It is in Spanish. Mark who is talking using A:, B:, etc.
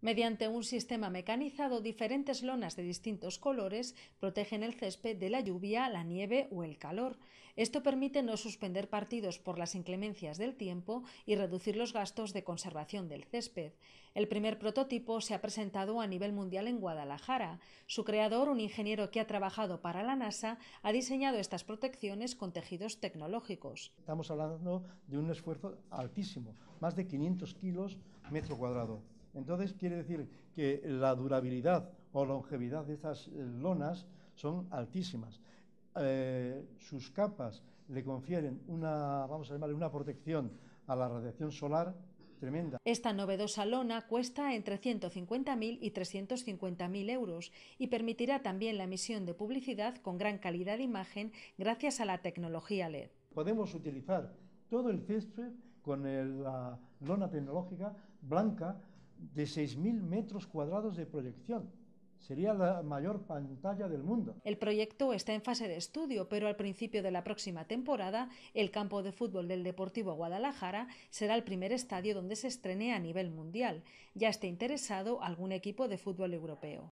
A: Mediante un sistema mecanizado, diferentes lonas de distintos colores protegen el césped de la lluvia, la nieve o el calor. Esto permite no suspender partidos por las inclemencias del tiempo y reducir los gastos de conservación del césped. El primer prototipo se ha presentado a nivel mundial en Guadalajara. Su creador, un ingeniero que ha trabajado para la NASA, ha diseñado estas protecciones con tejidos tecnológicos.
B: Estamos hablando de un esfuerzo altísimo, más de 500 kilos metro cuadrado. Entonces quiere decir que la durabilidad o longevidad de estas eh, lonas son altísimas. Eh, sus capas le confieren una, vamos a una protección a la radiación solar tremenda.
A: Esta novedosa lona cuesta entre 150.000 y 350.000 euros y permitirá también la emisión de publicidad con gran calidad de imagen gracias a la tecnología LED.
B: Podemos utilizar todo el césped con eh, la lona tecnológica blanca de 6.000 metros cuadrados de proyección. Sería la mayor pantalla del mundo.
A: El proyecto está en fase de estudio, pero al principio de la próxima temporada, el campo de fútbol del Deportivo Guadalajara será el primer estadio donde se estrene a nivel mundial. Ya está interesado algún equipo de fútbol europeo.